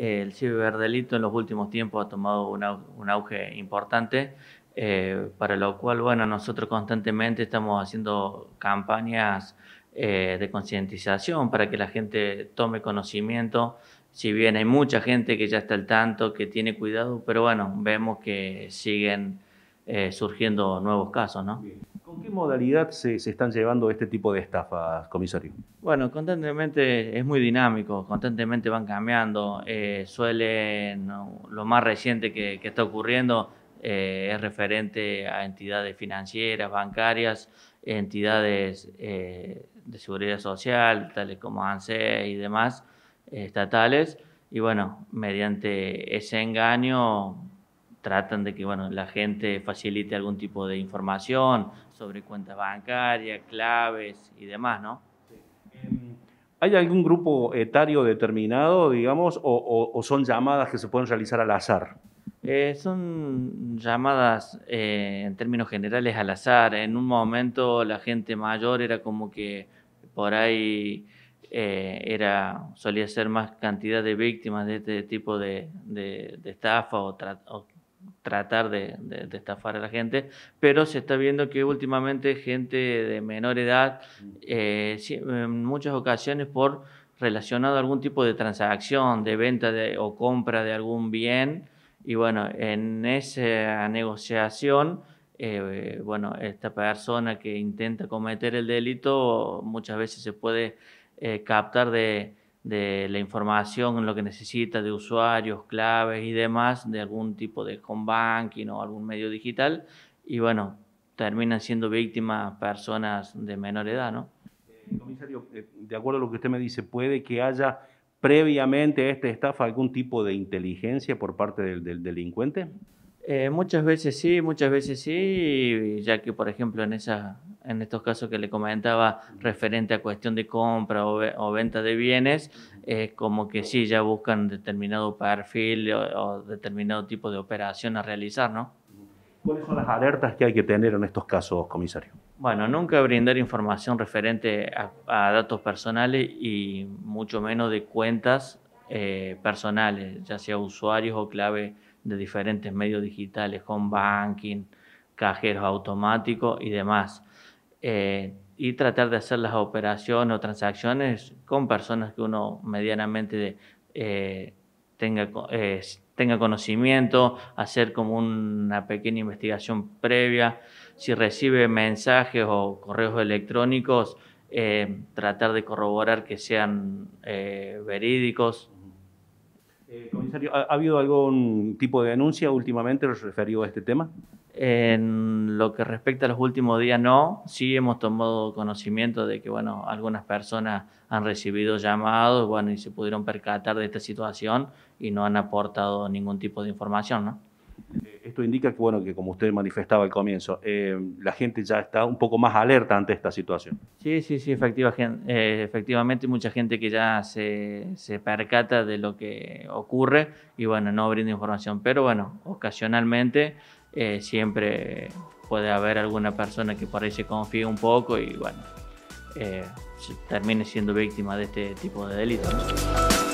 el ciberdelito en los últimos tiempos ha tomado un, auge importante, eh, para lo cual, bueno, nosotros constantemente estamos haciendo campañas eh, de concientización para que la gente tome conocimiento. Si bien hay mucha gente que ya está al tanto, que tiene cuidado, pero bueno, vemos que siguen eh, surgiendo nuevos casos, ¿no? ¿Con qué modalidad se, están llevando este tipo de estafas, comisario? Bueno, constantemente es muy dinámico, constantemente van cambiando. Eh, suele, lo más reciente que, está ocurriendo eh, es referente a entidades financieras, bancarias, entidades eh, de seguridad social, tales como ANSE y demás, estatales. Y bueno, mediante ese engaño tratan de que bueno, la gente facilite algún tipo de información sobre cuentas bancarias, claves y demás, ¿no? Em, ¿Hay algún grupo etario determinado, digamos, o, son llamadas que se pueden realizar al azar? Eh, son llamadas eh, en términos generales al azar. En un momento la gente mayor era como que por ahí eh, era, solía ser más cantidad de víctimas de este tipo de, estafa o, o tratar de, estafar a la gente, pero se está viendo que últimamente gente de menor edad, eh, en muchas ocasiones por relacionado a algún tipo de transacción, de venta o compra de algún bien, y bueno, en esa negociación, eh, bueno, esta persona que intenta cometer el delito muchas veces se puede eh, captar de de la información, lo que necesita de usuarios, claves y demás, de algún tipo de home banking o algún medio digital. Y bueno, terminan siendo víctimas personas de menor edad, ¿no? Eh, comisario, eh, de acuerdo a lo que usted me dice, ¿puede que haya previamente a esta estafa algún tipo de inteligencia por parte del, delincuente? Eh, muchas veces sí, muchas veces sí, ya que por ejemplo en esa en estos casos que le comentaba referente a cuestión de compra o, venta de bienes, es como que sí, ya buscan determinado perfil o, determinado tipo de operación a realizar, ¿no? ¿Cuáles son las alertas que hay que tener en estos casos, comisario? Bueno, nunca brindar información referente a, datos personales y mucho menos de cuentas eh, personales, ya sea usuarios o clave de diferentes medios digitales, home banking, cajeros automáticos y demás. Eh, y tratar de hacer las operaciones o transacciones con personas que uno medianamente eh, eh, tenga conocimiento, hacer como una pequeña investigación previa, si recibe mensajes o correos electrónicos, tratar de corroborar que sean verídicos eh, comisario, ¿ha, ¿ha, habido algún tipo de denuncia últimamente referido a este tema? En lo que respecta a los últimos días, no. Sí hemos tomado conocimiento de que, bueno, algunas personas han recibido llamados, bueno, y se pudieron percatar de esta situación y no han aportado ningún tipo de información, ¿no? indica que, bueno, que como usted manifestaba al comienzo, eh, la gente ya está un poco más alerta ante esta situación. Sí, sí, sí, efectiva, eh, efectivamente, mucha gente que ya se, se, percata de lo que ocurre y, bueno, no brinda información, pero, bueno, ocasionalmente eh, siempre puede haber alguna persona que por ahí se confíe un poco y, bueno, termine siendo víctima de este tipo de delitos.